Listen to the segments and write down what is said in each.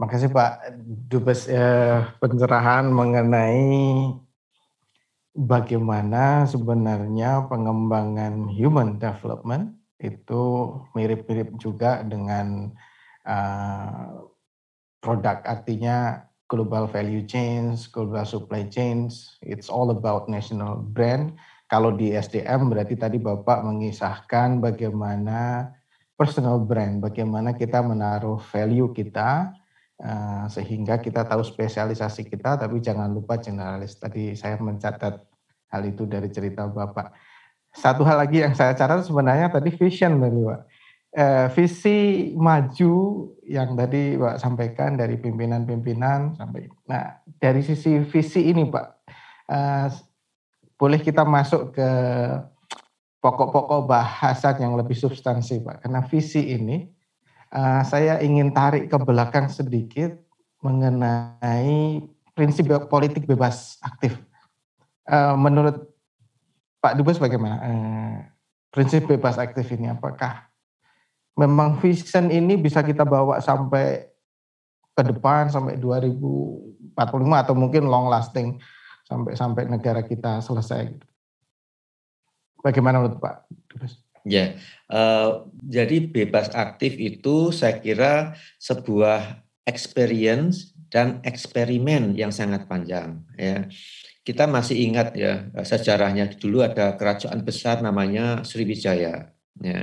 Makasih Pak Dubes eh, pencerahan mengenai bagaimana sebenarnya pengembangan human development itu mirip-mirip juga dengan uh, produk artinya global value chains, global supply chains, it's all about national brand. Kalau di SDM berarti tadi Bapak mengisahkan bagaimana personal brand, bagaimana kita menaruh value kita Eh, sehingga kita tahu spesialisasi kita, tapi jangan lupa generalis. Tadi saya mencatat hal itu dari cerita Bapak. Satu hal lagi yang saya catat sebenarnya tadi vision dari Pak. Eh, visi maju yang tadi Pak sampaikan dari pimpinan-pimpinan sampai. Nah dari sisi visi ini Pak, eh, boleh kita masuk ke pokok-pokok bahasan yang lebih substansi Pak. Karena visi ini uh, saya ingin tarik ke belakang sedikit mengenai prinsip politik bebas aktif. Uh, menurut Pak Dubes bagaimana uh, prinsip bebas aktif ini? Apakah memang vision ini bisa kita bawa sampai ke depan sampai 2045 atau mungkin long lasting sampai sampai negara kita selesai? Bagaimana menurut Pak Dubes? Ya, uh, jadi bebas aktif itu saya kira sebuah experience dan eksperimen yang sangat panjang. Ya, kita masih ingat ya eh, sejarahnya dulu ada kerajaan besar namanya Sriwijaya. Ya,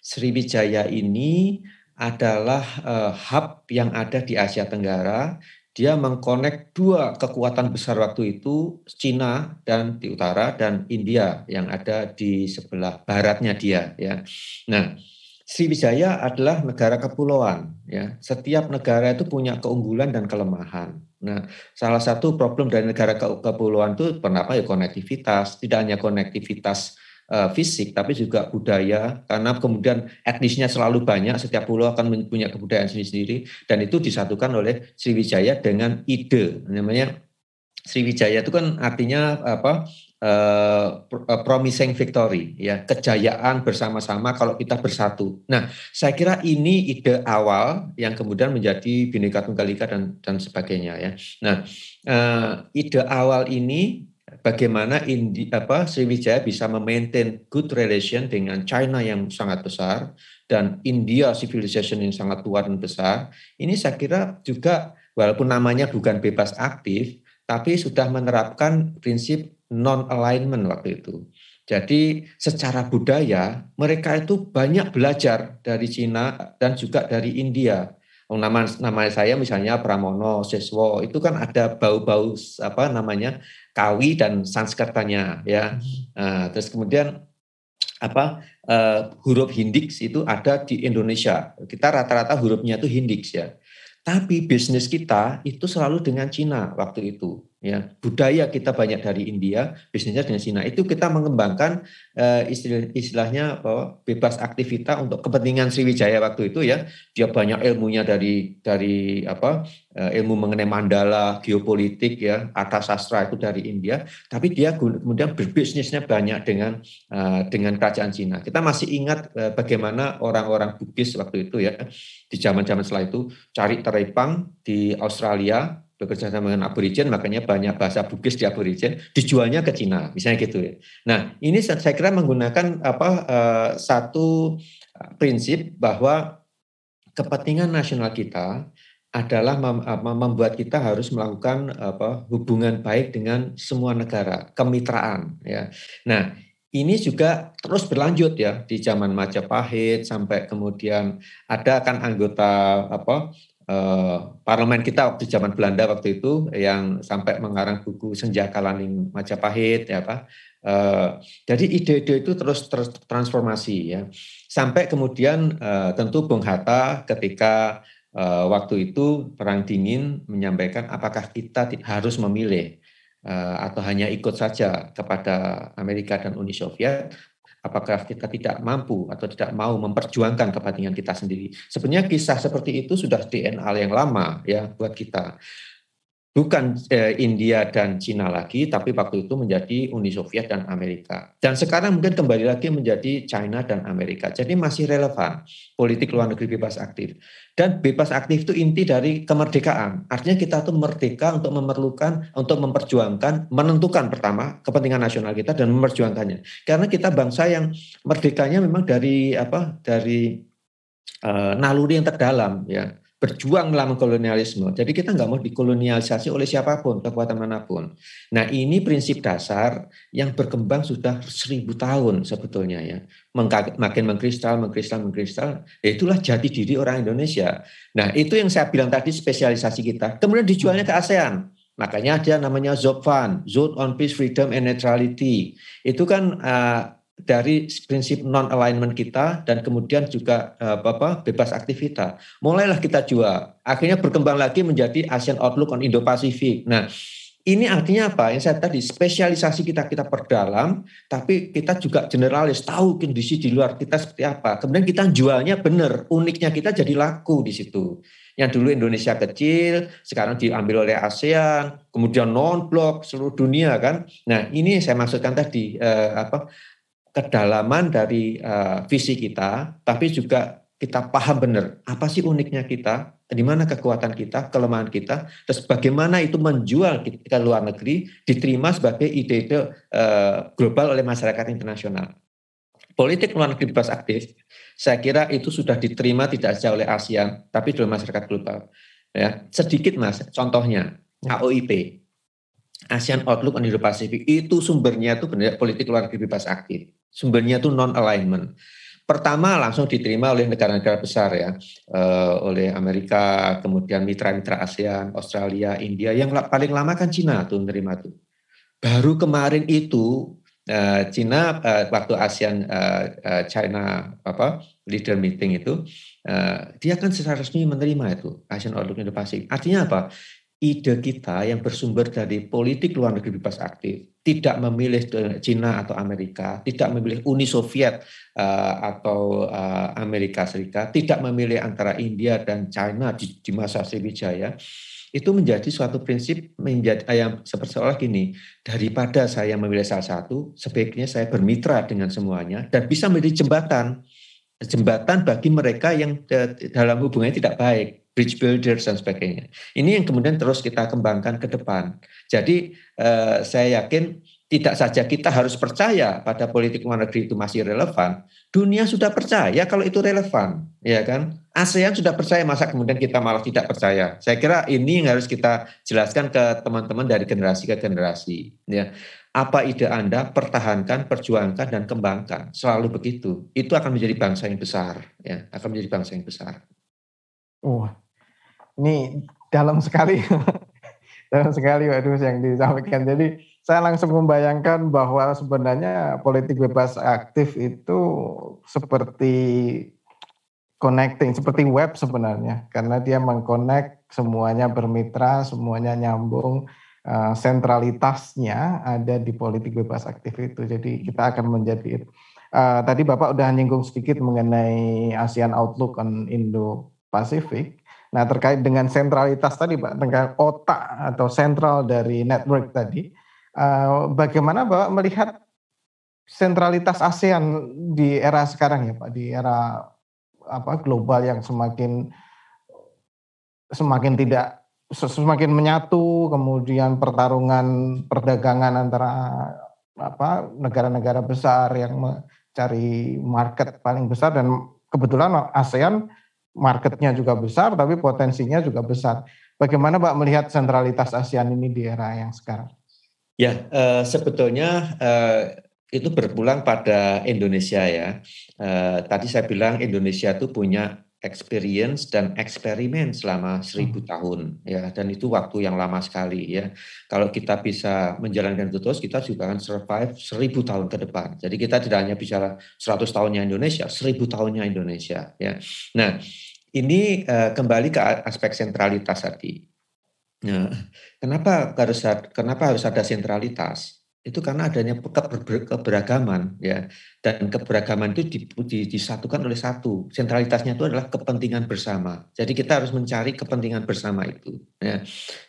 Sriwijaya ini adalah uh, hub yang ada di Asia Tenggara dia mengkonek dua kekuatan besar waktu itu, Cina dan di utara dan India yang ada di sebelah baratnya dia. Ya. Nah, Sriwijaya adalah negara kepulauan. Ya. Setiap negara itu punya keunggulan dan kelemahan. Nah, salah satu problem dari negara kepulauan itu kenapa ya konektivitas, tidak hanya konektivitas Eh, fisik, tapi juga budaya, karena kemudian etnisnya selalu banyak, setiap pulau akan punya kebudayaan sendiri-sendiri, dan itu disatukan oleh Sriwijaya dengan ide, namanya Sriwijaya itu kan artinya apa? Uh, promising victory ya kejayaan bersama-sama kalau kita bersatu. Nah, saya kira ini ide awal yang kemudian menjadi bineka tunggal ika dan dan sebagainya ya. Nah, uh, ide awal ini bagaimana Indi, apa, Sriwijaya bisa memaintain good relation dengan China yang sangat besar dan India civilization yang sangat tua dan besar. Ini saya kira juga walaupun namanya bukan bebas aktif, tapi sudah menerapkan prinsip non-alignment waktu itu. Jadi secara budaya mereka itu banyak belajar dari Cina dan juga dari India oh, nama nama saya misalnya Pramono Seswo, itu kan ada bau-bau apa namanya Kawi dan Sanskertanya ya. Hmm. Nah, terus kemudian apa uh, huruf Hindix itu ada di Indonesia. Kita rata-rata hurufnya itu Hindix ya. Tapi bisnis kita itu selalu dengan Cina waktu itu ya budaya kita banyak dari India bisnisnya dengan Cina itu kita mengembangkan uh, istilah, istilahnya apa, bebas aktivitas untuk kepentingan Sriwijaya waktu itu ya dia banyak ilmunya dari dari apa uh, ilmu mengenai mandala geopolitik ya atas sastra itu dari India tapi dia kemudian berbisnisnya banyak dengan uh, dengan kerajaan Cina kita masih ingat uh, bagaimana orang-orang Bugis waktu itu ya di zaman-zaman setelah itu cari terepang di Australia bekerja sama dengan aborigin, makanya banyak bahasa Bugis di aborigin dijualnya ke Cina, misalnya gitu ya. Nah, ini saya kira menggunakan apa eh, satu prinsip bahwa kepentingan nasional kita adalah membuat kita harus melakukan apa hubungan baik dengan semua negara, kemitraan ya. Nah, ini juga terus berlanjut ya di zaman Majapahit sampai kemudian ada kan anggota apa Eh, parlemen kita waktu zaman Belanda waktu itu yang sampai mengarang buku Senja Kalaning Majapahit ya apa. Uh, jadi ide-ide itu terus tertransformasi ya. Sampai kemudian uh, tentu Bung Hatta ketika uh, waktu itu perang dingin menyampaikan apakah kita harus memilih atau hanya ikut saja kepada Amerika dan Uni Soviet apakah kita tidak mampu atau tidak mau memperjuangkan kepentingan kita sendiri. Sebenarnya kisah seperti itu sudah DNA yang lama ya buat kita bukan eh, India dan Cina lagi, tapi waktu itu menjadi Uni Soviet dan Amerika. Dan sekarang mungkin kembali lagi menjadi China dan Amerika. Jadi masih relevan politik luar negeri bebas aktif. Dan bebas aktif itu inti dari kemerdekaan. Artinya kita tuh merdeka untuk memerlukan, untuk memperjuangkan, menentukan pertama kepentingan nasional kita dan memperjuangkannya. Karena kita bangsa yang merdekanya memang dari apa? Dari uh, naluri yang terdalam ya berjuang melawan kolonialisme. Jadi kita nggak mau dikolonialisasi oleh siapapun, kekuatan manapun. Nah ini prinsip dasar yang berkembang sudah seribu tahun sebetulnya ya. makin mengkristal, mengkristal, mengkristal. Ya itulah jati diri orang Indonesia. Nah itu yang saya bilang tadi spesialisasi kita. Kemudian dijualnya ke ASEAN. Makanya ada namanya ZOPFAN, Zone on Peace, Freedom, and Neutrality. Itu kan uh, dari prinsip non-alignment kita dan kemudian juga eh, apa, bebas aktivitas. Mulailah kita jual. Akhirnya berkembang lagi menjadi ASEAN Outlook on Indo-Pasifik. Nah, ini artinya apa? Yang saya tadi spesialisasi kita kita perdalam, tapi kita juga generalis tahu kondisi di luar kita seperti apa. Kemudian kita jualnya benar, uniknya kita jadi laku di situ. Yang dulu Indonesia kecil, sekarang diambil oleh ASEAN, kemudian non blok seluruh dunia kan. Nah ini saya maksudkan tadi eh, apa kedalaman dari uh, visi kita, tapi juga kita paham benar apa sih uniknya kita, di mana kekuatan kita, kelemahan kita, terus bagaimana itu menjual kita ke luar negeri, diterima sebagai ide-ide uh, global oleh masyarakat internasional. Politik luar negeri bebas aktif, saya kira itu sudah diterima tidak saja oleh ASEAN, tapi oleh masyarakat global. Ya, sedikit mas, contohnya AOIP. Ya. ASEAN Outlook on Indo-Pasifik itu sumbernya itu benar politik luar negeri bebas aktif. Sumbernya itu non-alignment. Pertama langsung diterima oleh negara-negara besar ya, eh, oleh Amerika, kemudian mitra-mitra ASEAN, Australia, India. Yang paling lama kan Cina tuh menerima itu. Baru kemarin itu eh, Cina eh, waktu ASEAN eh, eh China apa leader meeting itu eh, dia kan secara resmi menerima itu ASEAN Outlook Indo-Pasifik. Artinya apa? ide kita yang bersumber dari politik luar negeri bebas aktif tidak memilih Cina atau Amerika, tidak memilih Uni Soviet eh, atau eh, Amerika Serikat, tidak memilih antara India dan China di, di masa Sriwijaya, itu menjadi suatu prinsip menjadi eh, yang seperti seolah gini, daripada saya memilih salah satu, sebaiknya saya bermitra dengan semuanya dan bisa menjadi jembatan jembatan bagi mereka yang dalam hubungannya tidak baik bridge builders dan sebagainya. Ini yang kemudian terus kita kembangkan ke depan. Jadi eh, saya yakin tidak saja kita harus percaya pada politik luar negeri itu masih relevan, dunia sudah percaya kalau itu relevan, ya kan? ASEAN sudah percaya masa kemudian kita malah tidak percaya. Saya kira ini yang harus kita jelaskan ke teman-teman dari generasi ke generasi, ya. Apa ide Anda, pertahankan, perjuangkan dan kembangkan. Selalu begitu. Itu akan menjadi bangsa yang besar, ya, akan menjadi bangsa yang besar uh, ini dalam sekali, dalam sekali waduh yang disampaikan. Jadi saya langsung membayangkan bahwa sebenarnya politik bebas aktif itu seperti connecting, seperti web sebenarnya. Karena dia mengkonek semuanya bermitra, semuanya nyambung. Uh, sentralitasnya ada di politik bebas aktif itu. Jadi kita akan menjadi uh, tadi Bapak udah nyinggung sedikit mengenai ASEAN Outlook on Indo Pasifik. Nah, terkait dengan sentralitas tadi, Pak, tentang otak atau sentral dari network tadi, eh, bagaimana Bapak melihat sentralitas ASEAN di era sekarang ya, Pak, di era apa global yang semakin semakin tidak semakin menyatu, kemudian pertarungan perdagangan antara apa negara-negara besar yang mencari market paling besar dan kebetulan ASEAN marketnya juga besar, tapi potensinya juga besar. Bagaimana Pak melihat sentralitas ASEAN ini di era yang sekarang? Ya, uh, sebetulnya uh, itu berpulang pada Indonesia ya. Uh, tadi saya bilang Indonesia itu punya experience dan eksperimen selama hmm. seribu tahun ya dan itu waktu yang lama sekali ya kalau kita bisa menjalankan itu terus kita juga akan survive seribu tahun ke depan jadi kita tidak hanya bicara seratus tahunnya Indonesia seribu tahunnya Indonesia ya nah ini uh, kembali ke aspek sentralitas tadi nah kenapa harus kenapa harus ada sentralitas itu karena adanya keberagaman ya dan keberagaman itu disatukan oleh satu sentralitasnya itu adalah kepentingan bersama jadi kita harus mencari kepentingan bersama itu ya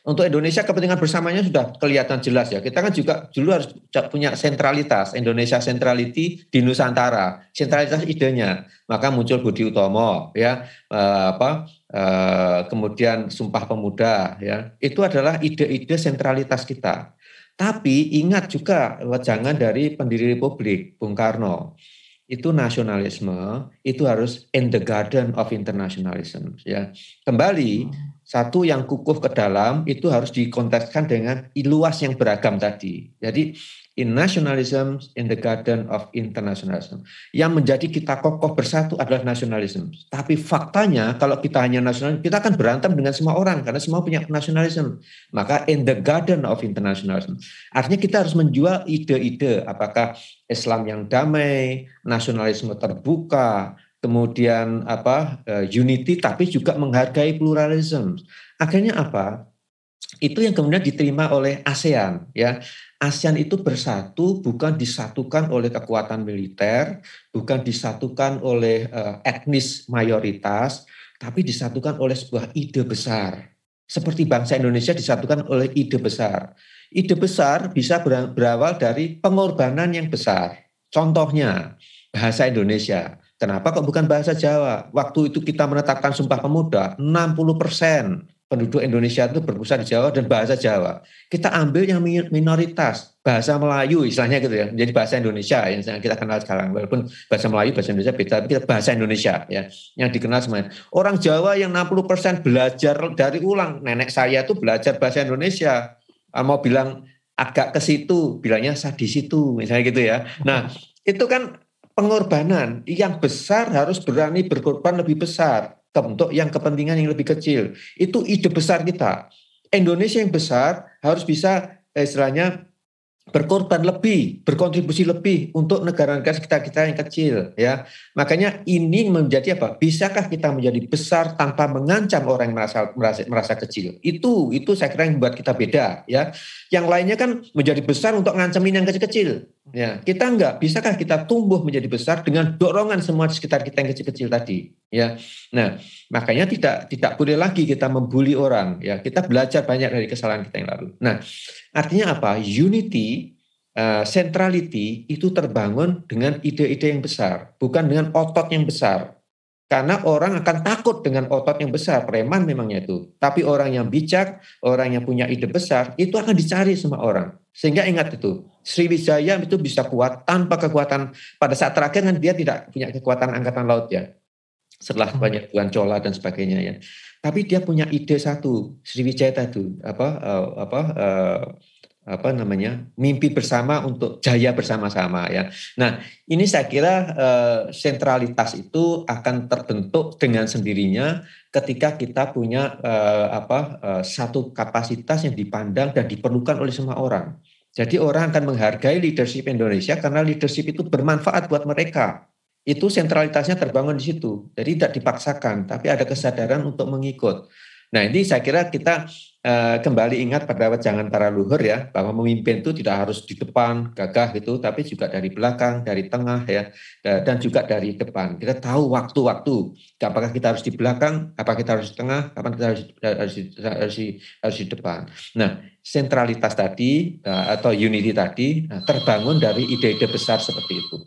untuk Indonesia kepentingan bersamanya sudah kelihatan jelas ya kita kan juga dulu harus punya sentralitas Indonesia centrality di Nusantara sentralitas idenya maka muncul Budi Utomo ya eh, apa eh, kemudian Sumpah Pemuda ya itu adalah ide-ide sentralitas kita tapi ingat juga jangan dari pendiri Republik, Bung Karno. Itu nasionalisme, itu harus in the garden of internationalism. Ya. Kembali, satu yang kukuh ke dalam itu harus dikontekskan dengan iluas yang beragam tadi. Jadi in nationalism in the garden of internationalism. Yang menjadi kita kokoh bersatu adalah nasionalisme. Tapi faktanya kalau kita hanya nasional, kita akan berantem dengan semua orang karena semua punya nasionalisme. Maka in the garden of internationalism. Artinya kita harus menjual ide-ide apakah Islam yang damai, nasionalisme terbuka, kemudian apa eh, unity tapi juga menghargai pluralisme. Akhirnya apa? Itu yang kemudian diterima oleh ASEAN ya. ASEAN itu bersatu bukan disatukan oleh kekuatan militer, bukan disatukan oleh eh, etnis mayoritas, tapi disatukan oleh sebuah ide besar. Seperti bangsa Indonesia disatukan oleh ide besar. Ide besar bisa berawal dari pengorbanan yang besar. Contohnya, bahasa Indonesia. Kenapa kok bukan bahasa Jawa? Waktu itu kita menetapkan Sumpah Pemuda, 60 persen penduduk Indonesia itu berpusat di Jawa dan bahasa Jawa. Kita ambil yang minoritas, bahasa Melayu istilahnya gitu ya. Jadi bahasa Indonesia yang kita kenal sekarang walaupun bahasa Melayu bahasa Indonesia beda tapi kita bahasa Indonesia ya yang dikenal semuanya. Orang Jawa yang 60% belajar dari ulang. Nenek saya itu belajar bahasa Indonesia. Ah, mau bilang agak ke situ, bilangnya saya di situ misalnya gitu ya. Nah, itu kan pengorbanan yang besar harus berani berkorban lebih besar untuk yang kepentingan yang lebih kecil. Itu ide besar kita. Indonesia yang besar harus bisa eh, istilahnya berkorban lebih, berkontribusi lebih untuk negara-negara kita kita yang kecil ya. Makanya ini menjadi apa? Bisakah kita menjadi besar tanpa mengancam orang yang merasa merasa, merasa kecil? Itu itu saya kira yang membuat kita beda ya. Yang lainnya kan menjadi besar untuk ngancamin yang kecil-kecil. Ya, kita enggak bisakah kita tumbuh menjadi besar dengan dorongan semua di sekitar kita yang kecil-kecil tadi, ya. Nah, makanya tidak tidak boleh lagi kita membuli orang, ya. Kita belajar banyak dari kesalahan kita yang lalu. Nah, artinya apa? Unity, uh, centrality itu terbangun dengan ide-ide yang besar, bukan dengan otot yang besar. Karena orang akan takut dengan otot yang besar, preman memangnya itu. Tapi orang yang bijak, orang yang punya ide besar, itu akan dicari semua orang. Sehingga ingat itu, Sriwijaya itu bisa kuat tanpa kekuatan. Pada saat terakhir kan dia tidak punya kekuatan angkatan laut ya. Setelah hmm. banyak Tuan Cola dan sebagainya ya. Tapi dia punya ide satu, Sriwijaya itu apa, eh, apa, uh, apa namanya mimpi bersama untuk jaya bersama-sama ya. Nah ini saya kira e, sentralitas itu akan terbentuk dengan sendirinya ketika kita punya e, apa e, satu kapasitas yang dipandang dan diperlukan oleh semua orang. Jadi orang akan menghargai leadership Indonesia karena leadership itu bermanfaat buat mereka. Itu sentralitasnya terbangun di situ. Jadi tidak dipaksakan, tapi ada kesadaran untuk mengikut. Nah ini saya kira kita eh, kembali ingat pada jangan para luhur ya bahwa memimpin itu tidak harus di depan gagah gitu, tapi juga dari belakang, dari tengah ya, eh, dan juga dari depan. Kita tahu waktu-waktu, apakah kita harus di belakang, apakah kita harus di tengah, kapan kita harus eh, harus harus harus di depan. Nah sentralitas tadi atau unity tadi terbangun dari ide-ide besar seperti itu.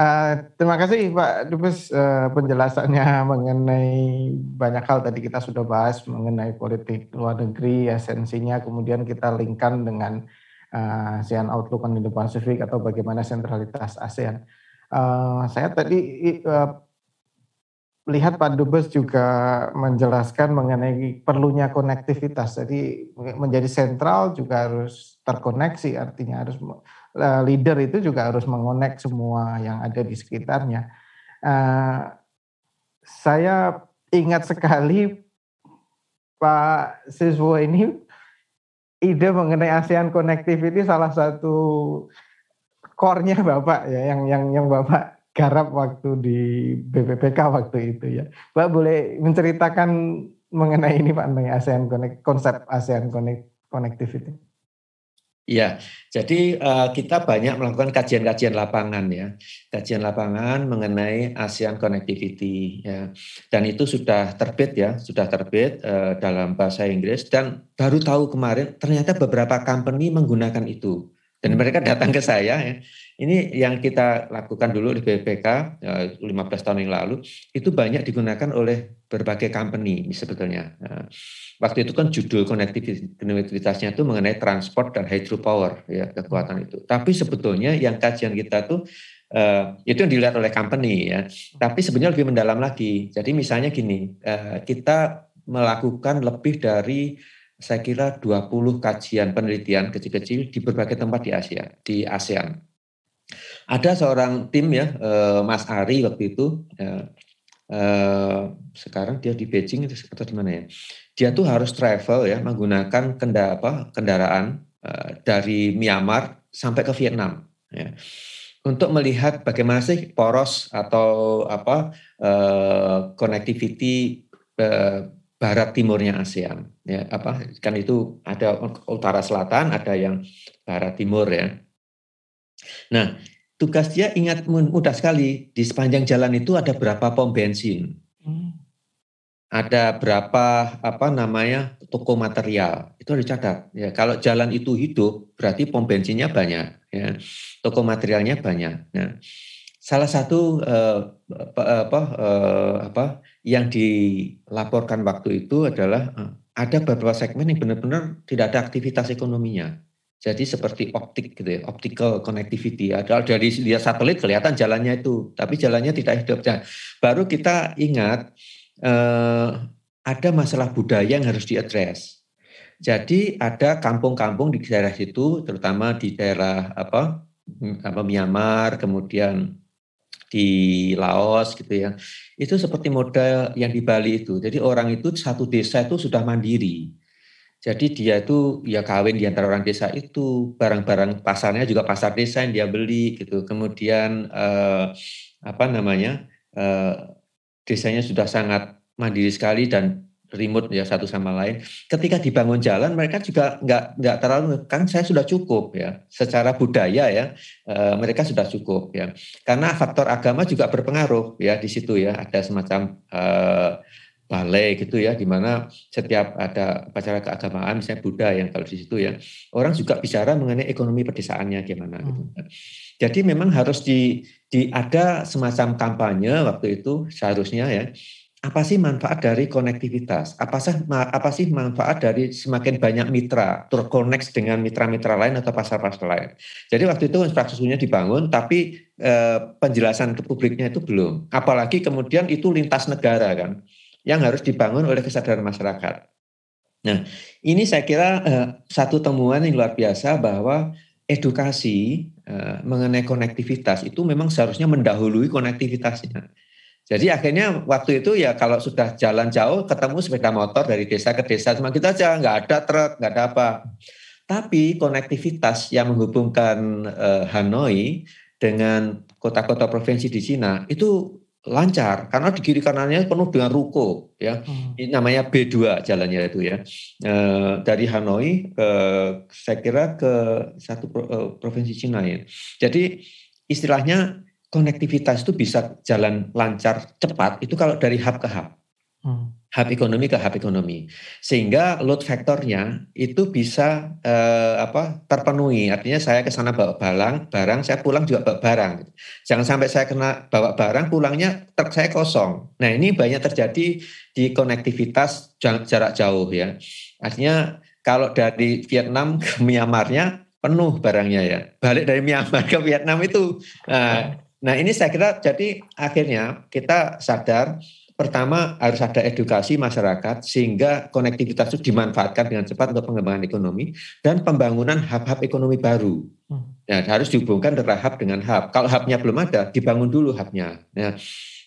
Uh, terima kasih Pak Dubes uh, penjelasannya mengenai banyak hal tadi kita sudah bahas mengenai politik luar negeri esensinya kemudian kita linkkan dengan uh, ASEAN Outlook on Indo-Pacific atau bagaimana sentralitas ASEAN. Uh, saya tadi uh, lihat Pak Dubes juga menjelaskan mengenai perlunya konektivitas. Jadi menjadi sentral juga harus terkoneksi artinya harus Eh, leader itu juga harus mengonek semua yang ada di sekitarnya. Uh, saya ingat sekali Pak Siswo ini ide mengenai ASEAN Connectivity salah satu core-nya Bapak ya yang yang yang Bapak garap waktu di BPPK waktu itu ya. Pak boleh menceritakan mengenai ini Pak mengenai ASEAN Connect, konsep ASEAN Connect, Connectivity. Ya, jadi uh, kita banyak melakukan kajian-kajian lapangan ya, kajian lapangan mengenai ASEAN Connectivity ya, dan itu sudah terbit ya, sudah terbit uh, dalam bahasa Inggris dan baru tahu kemarin ternyata beberapa company menggunakan itu dan mereka datang ke saya ya. Ini yang kita lakukan dulu di BPK 15 eh, tahun yang lalu itu banyak digunakan oleh berbagai company sebetulnya. Nah, waktu itu kan judul konektivitasnya itu mengenai transport dan hydropower ya kekuatan itu. Tapi sebetulnya yang kajian kita tuh Uh, itu yang dilihat oleh company ya, tapi sebenarnya lebih mendalam lagi. Jadi misalnya gini, uh, kita melakukan lebih dari saya kira 20 kajian penelitian kecil-kecil di berbagai tempat di Asia, di ASEAN. Ada seorang tim ya, eh, Mas Ari waktu itu ya, Eh, sekarang dia di Beijing atau di mana ya? Dia tuh harus travel ya menggunakan kenda apa kendaraan uh, dari Myanmar sampai ke Vietnam ya. Untuk melihat bagaimana sih poros atau apa uh, connectivity uh, barat timurnya ASEAN ya apa kan itu ada utara selatan ada yang barat timur ya. Nah, tugas dia ingat mudah sekali di sepanjang jalan itu ada berapa pom bensin hmm. ada berapa apa namanya toko material itu harus dicatat ya kalau jalan itu hidup berarti pom bensinnya ya. banyak ya toko materialnya banyak nah salah satu eh, apa, eh, apa yang dilaporkan waktu itu adalah eh, ada beberapa segmen yang benar-benar tidak ada aktivitas ekonominya jadi seperti optik gitu ya, optical connectivity. Ada ya. dari dia satelit kelihatan jalannya itu, tapi hmm. jalannya tidak hidup. Nah, baru kita ingat eh, ada masalah budaya yang harus diadres. Jadi ada kampung-kampung di daerah situ, terutama di daerah apa, hmm, apa Myanmar, kemudian di Laos gitu ya. Itu seperti model yang di Bali itu. Jadi orang itu satu desa itu sudah mandiri jadi dia itu ya kawin di antara orang desa itu, barang-barang pasarnya juga pasar desa yang dia beli gitu. Kemudian eh, apa namanya eh, desanya sudah sangat mandiri sekali dan remote ya satu sama lain. Ketika dibangun jalan mereka juga nggak nggak terlalu kan saya sudah cukup ya. Secara budaya ya eh, mereka sudah cukup ya. Karena faktor agama juga berpengaruh ya di situ ya ada semacam eh, balai gitu ya, di mana setiap ada acara keagamaan, misalnya Buddha yang kalau di situ ya, orang juga bicara mengenai ekonomi pedesaannya gimana. Hmm. Gitu. Jadi memang harus di, di ada semacam kampanye waktu itu seharusnya ya. Apa sih manfaat dari konektivitas? Apa sih apa sih manfaat dari semakin banyak mitra terkoneksi dengan mitra-mitra lain atau pasar-pasar lain? Jadi waktu itu infrastrukturnya dibangun, tapi eh, penjelasan ke publiknya itu belum. Apalagi kemudian itu lintas negara kan yang harus dibangun oleh kesadaran masyarakat. Nah, ini saya kira eh, satu temuan yang luar biasa bahwa edukasi eh, mengenai konektivitas itu memang seharusnya mendahului konektivitasnya. Jadi akhirnya waktu itu ya kalau sudah jalan jauh ketemu sepeda motor dari desa ke desa cuma kita aja nggak ada truk nggak ada apa. Tapi konektivitas yang menghubungkan eh, Hanoi dengan kota-kota provinsi di Cina itu lancar karena di kiri kanannya penuh dengan ruko ya hmm. ini namanya B2 jalannya itu ya e, dari Hanoi ke saya kira ke satu eh, provinsi Cina ya jadi istilahnya konektivitas itu bisa jalan lancar cepat itu kalau dari hub ke hub hmm hub ekonomi ke hub ekonomi sehingga load faktornya itu bisa eh, apa terpenuhi artinya saya ke sana bawa barang barang saya pulang juga bawa barang jangan sampai saya kena bawa barang pulangnya truk saya kosong nah ini banyak terjadi di konektivitas jarak jauh ya artinya kalau dari Vietnam ke Myanmarnya penuh barangnya ya balik dari Myanmar ke Vietnam itu nah, ya. nah ini saya kira jadi akhirnya kita sadar pertama harus ada edukasi masyarakat sehingga konektivitas itu dimanfaatkan dengan cepat untuk pengembangan ekonomi dan pembangunan hub-hub ekonomi baru. Ya, harus dihubungkan antara hub dengan hub. Kalau hubnya belum ada, dibangun dulu hubnya. Ya,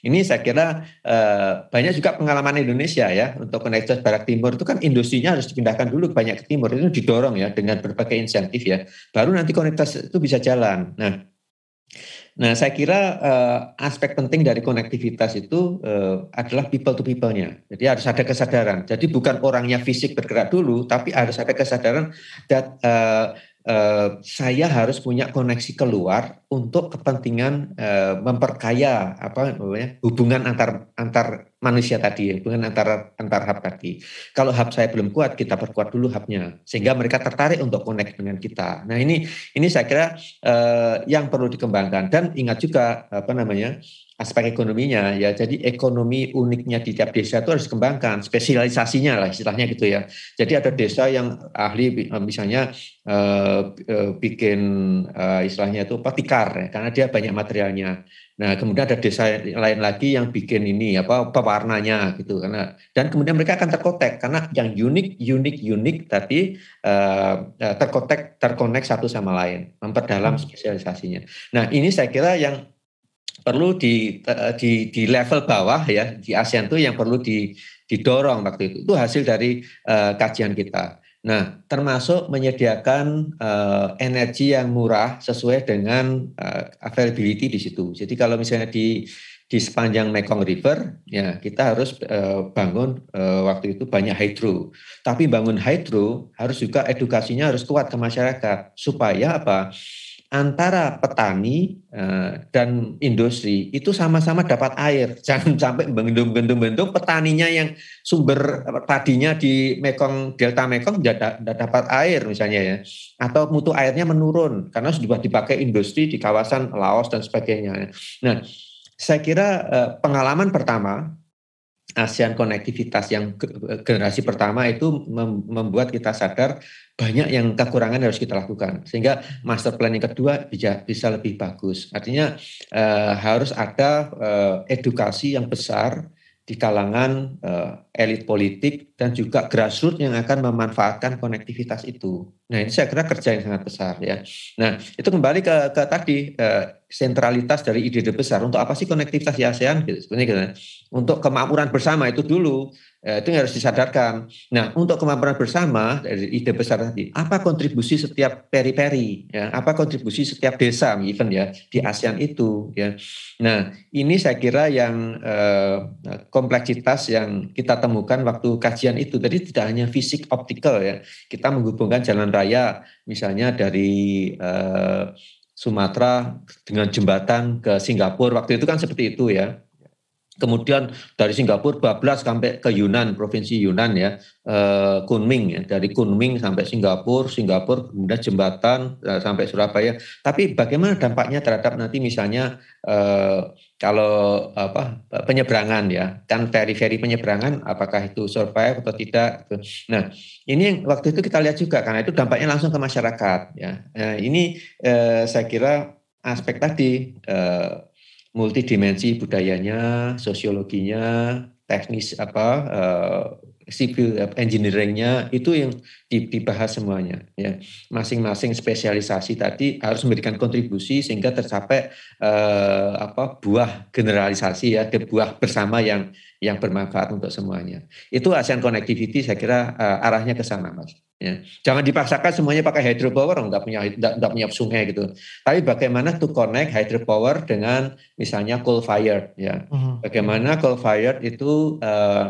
ini saya kira eh, banyak juga pengalaman Indonesia ya untuk konektivitas barat timur itu kan industrinya harus dipindahkan dulu banyak ke timur itu didorong ya dengan berbagai insentif ya. Baru nanti konektivitas itu bisa jalan. Nah, Nah, saya kira uh, aspek penting dari konektivitas itu uh, adalah people to people-nya. Jadi harus ada kesadaran. Jadi bukan orangnya fisik bergerak dulu, tapi harus ada kesadaran that uh, eh, uh, saya harus punya koneksi keluar untuk kepentingan uh, memperkaya apa namanya hubungan antar antar manusia tadi, hubungan antara antar hub tadi. Kalau hub saya belum kuat, kita perkuat dulu hubnya sehingga mereka tertarik untuk connect dengan kita. Nah ini ini saya kira uh, yang perlu dikembangkan dan ingat juga apa namanya aspek ekonominya ya. Jadi ekonomi uniknya di tiap desa itu harus dikembangkan, spesialisasinya lah istilahnya gitu ya. Jadi ada desa yang ahli eh, misalnya uh, bikin uh, istilahnya itu patikar ya, karena dia banyak materialnya Nah, kemudian ada desa lain lagi yang bikin ini apa pewarnanya gitu karena dan kemudian mereka akan terkotek karena yang unik unik unik tapi uh, eh, eh, terkotek terkonek satu sama lain, memperdalam hmm. spesialisasinya. Nah, ini saya kira yang perlu di eh, di di level bawah ya di ASEAN itu yang perlu di didorong waktu itu. Itu hasil dari uh, kajian kita. Nah, termasuk menyediakan uh, energi yang murah sesuai dengan uh, availability di situ. Jadi kalau misalnya di di sepanjang Mekong River, ya kita harus uh, bangun uh, waktu itu banyak hydro. Tapi bangun hydro harus juga edukasinya harus kuat ke masyarakat supaya apa? antara petani eh, dan industri itu sama-sama dapat air. Jangan sampai bendung-bendung-bendung petaninya yang sumber eh, tadinya di Mekong Delta Mekong tidak dapat air misalnya ya, atau mutu airnya menurun karena sudah dipakai industri di kawasan Laos dan sebagainya. Ya. Nah, saya kira eh, pengalaman pertama ASEAN konektivitas yang eh, generasi pertama itu membuat kita sadar banyak yang kekurangan harus kita lakukan sehingga master plan yang kedua bisa bisa lebih bagus artinya eh, harus ada eh, edukasi yang besar di kalangan uh, elit politik dan juga grassroots yang akan memanfaatkan konektivitas itu. Nah ini saya kira kerja yang sangat besar ya. Nah itu kembali ke, ke tadi uh, sentralitas dari ide-ide besar. Untuk apa sih konektivitas di ASEAN? Gitu, sebenarnya gitu. Ya. Untuk kemakmuran bersama itu dulu. Eh, itu harus disadarkan. Nah, untuk kemampuan bersama dari ide besar tadi, apa kontribusi setiap peri-peri, ya, apa kontribusi setiap desa, even ya di ASEAN itu, ya. Nah, ini saya kira yang eh, kompleksitas yang kita temukan waktu kajian itu. Jadi tidak hanya fisik optikal ya, kita menghubungkan jalan raya, misalnya dari eh, Sumatera dengan jembatan ke Singapura waktu itu kan seperti itu ya Kemudian dari Singapura bablas sampai ke Yunan, provinsi Yunan ya, eh, Kunming ya, dari Kunming sampai Singapura, Singapura kemudian jembatan eh, sampai Surabaya. Tapi bagaimana dampaknya terhadap nanti misalnya eh, kalau apa penyeberangan ya, kan ferry ferry penyeberangan apakah itu survive atau tidak? Gitu. Nah, ini waktu itu kita lihat juga karena itu dampaknya langsung ke masyarakat ya. Nah, ini eh, saya kira aspek tadi eh, multidimensi budayanya, sosiologinya, teknis apa uh, civil eh, engineeringnya itu yang dibahas semuanya ya masing-masing spesialisasi tadi harus memberikan kontribusi sehingga tercapai uh, apa buah generalisasi ya buah bersama yang yang bermanfaat untuk semuanya. Itu ASEAN Connectivity saya kira uh, arahnya ke sana Mas. Ya. Jangan dipaksakan semuanya pakai hydropower, oh, nggak punya enggak, enggak punya sungai gitu. Tapi bagaimana to connect hydropower dengan misalnya coal fired ya. Mhm. Bagaimana coal fired itu uh, eh,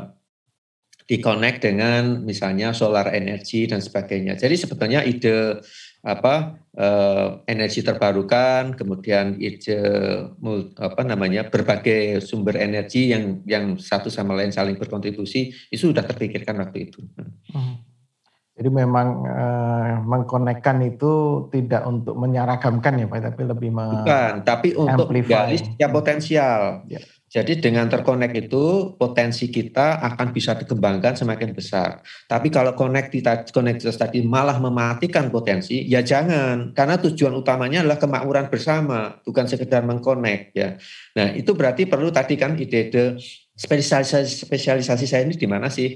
di connect dengan misalnya solar energy dan sebagainya. Jadi sebetulnya ide apa eh, energi terbarukan, kemudian ide apa namanya berbagai sumber energi yang yang satu sama lain saling berkontribusi itu sudah terpikirkan waktu itu. Hmm. Jadi memang eh, mengkonekkan itu tidak untuk menyeragamkan ya Pak, tapi lebih Bukan, tapi untuk menggali setiap ya, potensial. Ya. Jadi dengan terkonek itu potensi kita akan bisa dikembangkan semakin besar. Tapi kalau konektivitas konektivitas tadi malah mematikan potensi, ya jangan. Karena tujuan utamanya adalah kemakmuran bersama, bukan sekedar mengkonek ya. Nah, itu berarti perlu tadi kan ide-ide spesialisasi spesialisasi saya ini di mana sih?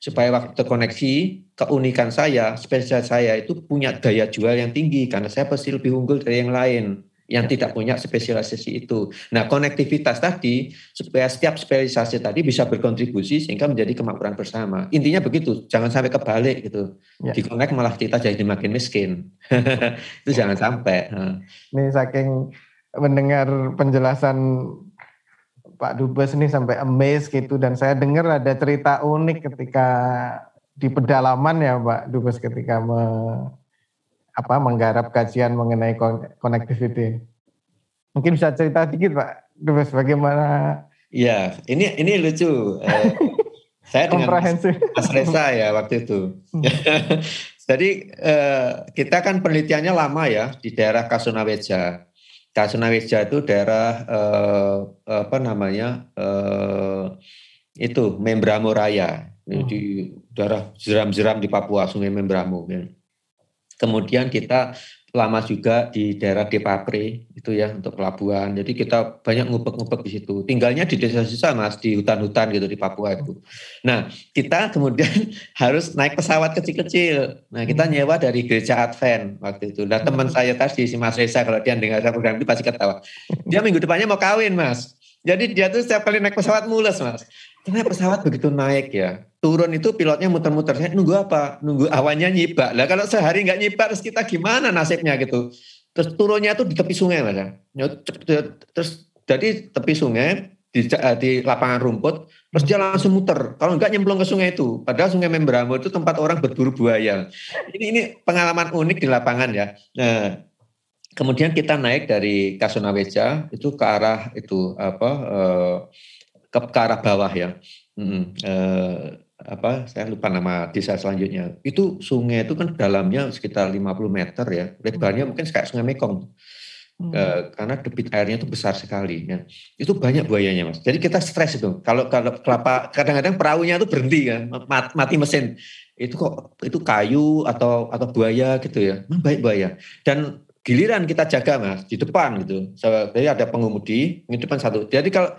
Supaya waktu terkoneksi, keunikan saya, spesial saya itu punya daya jual yang tinggi karena saya pasti lebih unggul dari yang lain yang ya, tidak ya. punya spesialisasi itu. Nah, konektivitas tadi supaya setiap spesialisasi tadi bisa berkontribusi sehingga menjadi kemakmuran bersama. Intinya begitu, jangan sampai kebalik gitu. Ya. konek malah kita jadi makin miskin. itu jangan sampai. Ini saking mendengar penjelasan Pak Dubes ini sampai amazed gitu dan saya dengar ada cerita unik ketika di pedalaman ya Pak Dubes ketika me apa menggarap kajian mengenai connectivity. Mungkin bisa cerita sedikit Pak Dubes bagaimana? Iya, ini ini lucu. Eh, saya dengan Mas, Mas Reza ya waktu itu. Hmm. Jadi eh, kita kan penelitiannya lama ya di daerah Kasunaweja. Kasunaweja itu daerah eh, apa namanya itu Membramo Raya hmm. di daerah jeram-jeram di Papua Sungai Membramo. Kemudian kita lama juga di daerah Depapre itu ya untuk pelabuhan. Jadi kita banyak ngupek-ngupek di situ. Tinggalnya di desa-desa mas, di hutan-hutan gitu di Papua itu. Nah kita kemudian harus naik pesawat kecil-kecil. Nah kita hmm. nyewa dari gereja Advent waktu itu. Nah teman hmm. saya tadi si Mas Reza kalau dia dengar program itu pasti ketawa. Dia minggu depannya mau kawin mas. Jadi dia tuh setiap kali naik pesawat mules mas. Karena pesawat begitu naik ya turun itu pilotnya muter-muter nunggu apa nunggu awannya nyibak lah kalau sehari nggak nyibak terus kita gimana nasibnya gitu terus turunnya tuh di tepi sungai lah terus jadi tepi sungai di, eh, di lapangan rumput terus dia langsung muter kalau nggak nyemplung ke sungai itu padahal sungai Membramo itu tempat orang berburu buaya ini ini pengalaman unik di lapangan ya nah, kemudian kita naik dari Kasunaweja itu ke arah itu apa eh, ke, ke arah bawah ya hmm, apa saya lupa nama desa selanjutnya itu sungai itu kan dalamnya sekitar 50 meter ya lebarnya mungkin kayak sungai Mekong hmm. e, karena debit airnya itu besar sekali ya itu banyak buayanya mas jadi kita stres itu kalau kalau kelapa kadang-kadang perahunya itu berhenti kan mati, mesin itu kok itu kayu atau atau buaya gitu ya baik buaya dan giliran kita jaga mas di depan gitu jadi ada pengemudi di depan satu jadi kalau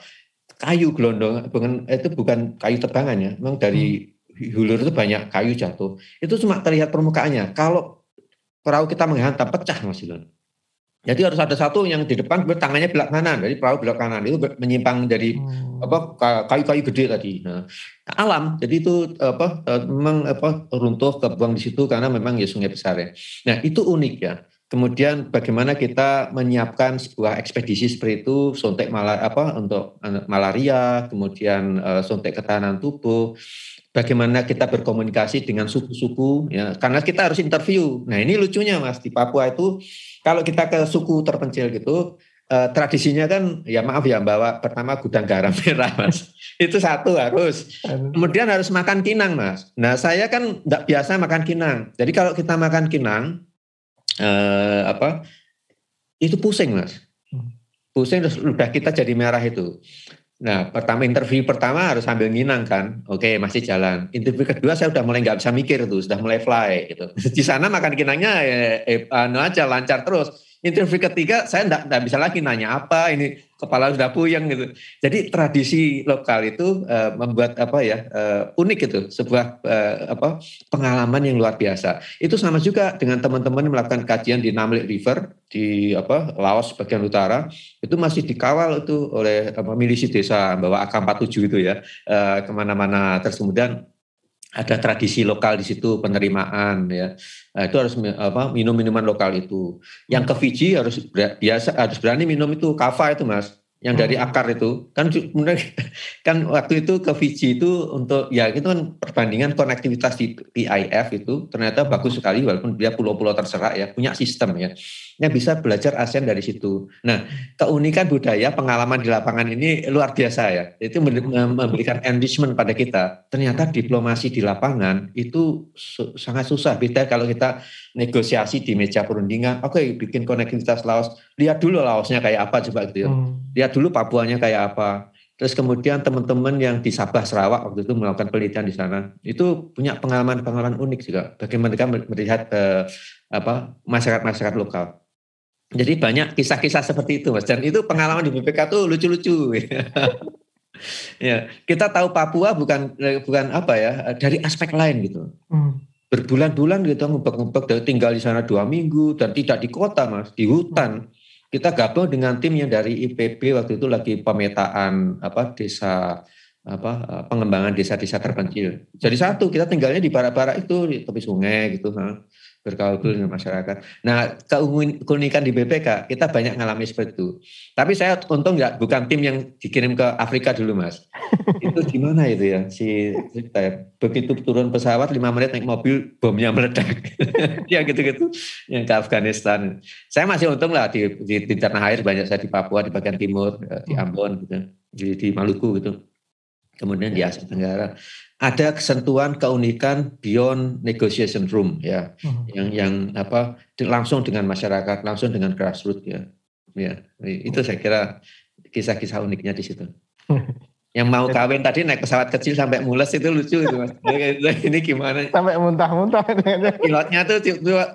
kayu gelondong eh, itu bukan kayu tebangannya memang dari hmm. hulur itu banyak kayu jatuh itu cuma terlihat permukaannya kalau perahu kita menghantam pecah mas Ilon jadi harus ada satu yang di depan tangannya belak kanan jadi perahu belak kanan itu menyimpang dari hmm. apa kayu-kayu gede tadi nah, alam jadi itu apa eh, memang apa runtuh kebuang di situ karena memang ya sungai besar ya nah itu unik ya Kemudian bagaimana kita menyiapkan sebuah ekspedisi seperti itu suntik malar apa untuk eh, malaria, kemudian uh, suntik ketahanan tubuh. Bagaimana kita berkomunikasi dengan suku-suku ya karena kita harus interview. Nah, ini lucunya Mas di Papua itu kalau kita ke suku terpencil gitu uh, tradisinya kan ya maaf ya bawa pertama gudang garam merah Mas. itu satu harus. Kemudian harus makan kinang Mas. Nah, saya kan tidak biasa makan kinang. Jadi kalau kita makan kinang eh, apa itu pusing mas hmm. pusing terus udah kita iya. jadi merah itu nah pertama interview pertama harus sambil nginang kan oke masih jalan interview kedua saya udah mulai nggak bisa mikir tuh sudah mulai fly gitu di sana makan kinangnya eh, eh, anu aja lancar terus interview ketiga saya tidak bisa lagi nanya apa ini kepala sudah puyeng gitu. Jadi tradisi lokal itu uh, membuat apa ya uh, unik gitu, sebuah uh, apa pengalaman yang luar biasa. Itu sama juga dengan teman-teman melakukan kajian di Namlik River di apa Laos bagian utara itu masih dikawal itu oleh apa, milisi desa bawa AK47 itu ya uh, kemana-mana terus kemudian ada tradisi lokal di situ penerimaan ya nah, itu harus apa minum minuman lokal itu yang ke Fiji harus biasa harus berani minum itu kava itu mas yang dari hmm. akar itu kan kan waktu itu ke Fiji itu untuk ya itu kan perbandingan konektivitas di PIF itu ternyata bagus sekali walaupun dia pulau-pulau terserak ya punya sistem ya yang bisa belajar ASEAN dari situ. Nah, keunikan budaya, pengalaman di lapangan ini luar biasa ya. Itu ya. memberikan enrichment pada kita. Ternyata diplomasi di lapangan itu su sangat susah. Beda kalau kita negosiasi di meja perundingan, oke okay, bikin konektivitas Laos, lihat dulu Laosnya kayak apa coba gitu ya. Hmm. Lihat dulu Papuanya kayak apa. Terus kemudian teman-teman yang di Sabah Sarawak waktu itu melakukan penelitian di sana, itu punya pengalaman-pengalaman unik juga. Bagaimana mereka melihat eh, apa masyarakat-masyarakat lokal. Jadi banyak kisah-kisah seperti itu, Mas. Dan itu pengalaman di BPK tuh lucu-lucu. ya, kita tahu Papua bukan eh, bukan apa ya, eh, dari aspek lain gitu. Hmm. Berbulan-bulan gitu ngumpet-ngumpet, tinggal di sana dua minggu dan tidak di kota, Mas, di hutan. Kita gabung dengan tim yang dari IPB waktu itu lagi pemetaan apa desa apa eh, pengembangan desa-desa terpencil. Jadi satu kita tinggalnya di barak-barak itu di tepi sungai gitu. Nah bergaul dengan masyarakat. Nah, keunikan di BPK kita banyak mengalami seperti itu. Tapi saya untung nggak bukan tim yang dikirim ke Afrika dulu, Mas. itu gimana itu ya si cerita ya? begitu turun pesawat lima menit naik mobil bomnya meledak. ya gitu-gitu yang ke Afghanistan. Saya masih untung lah di, di, di tanah air banyak saya di Papua, di bagian timur, eh, di hmm. Ambon gitu, di, di Maluku gitu. Kemudian di Asia Tenggara ada kesentuhan keunikan beyond negotiation room ya hmm. yang yang apa langsung dengan masyarakat langsung dengan grassroots ya ya itu saya kira kisah-kisah uniknya di situ yang mau kawin tadi naik pesawat kecil sampai mules itu lucu itu mas ini gimana sampai muntah-muntah pilotnya tuh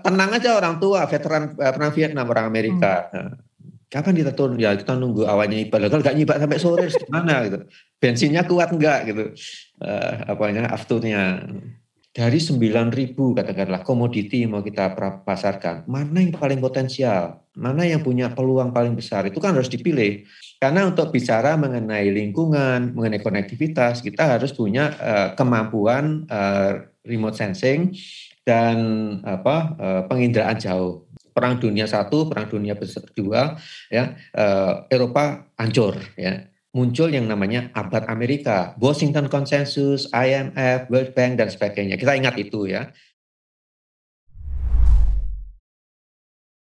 tenang aja orang tua veteran eh, pernah Vietnam orang Amerika hmm. Nah, kapan kita turun ya kita nunggu awalnya nyibak kalau nggak nyibak sampai sore gimana gitu bensinnya kuat nggak gitu uh, apanya afternya dari 9.000 katakanlah komoditi mau kita pasarkan, mana yang paling potensial, mana yang punya peluang paling besar, itu kan harus dipilih. Karena untuk bicara mengenai lingkungan, mengenai konektivitas, kita harus punya uh, kemampuan uh, remote sensing dan apa uh, penginderaan jauh. Perang Dunia Satu, Perang Dunia Kedua, ya eh, Eropa hancur, ya muncul yang namanya abad Amerika, Washington Consensus, IMF, World Bank dan sebagainya. Kita ingat itu ya.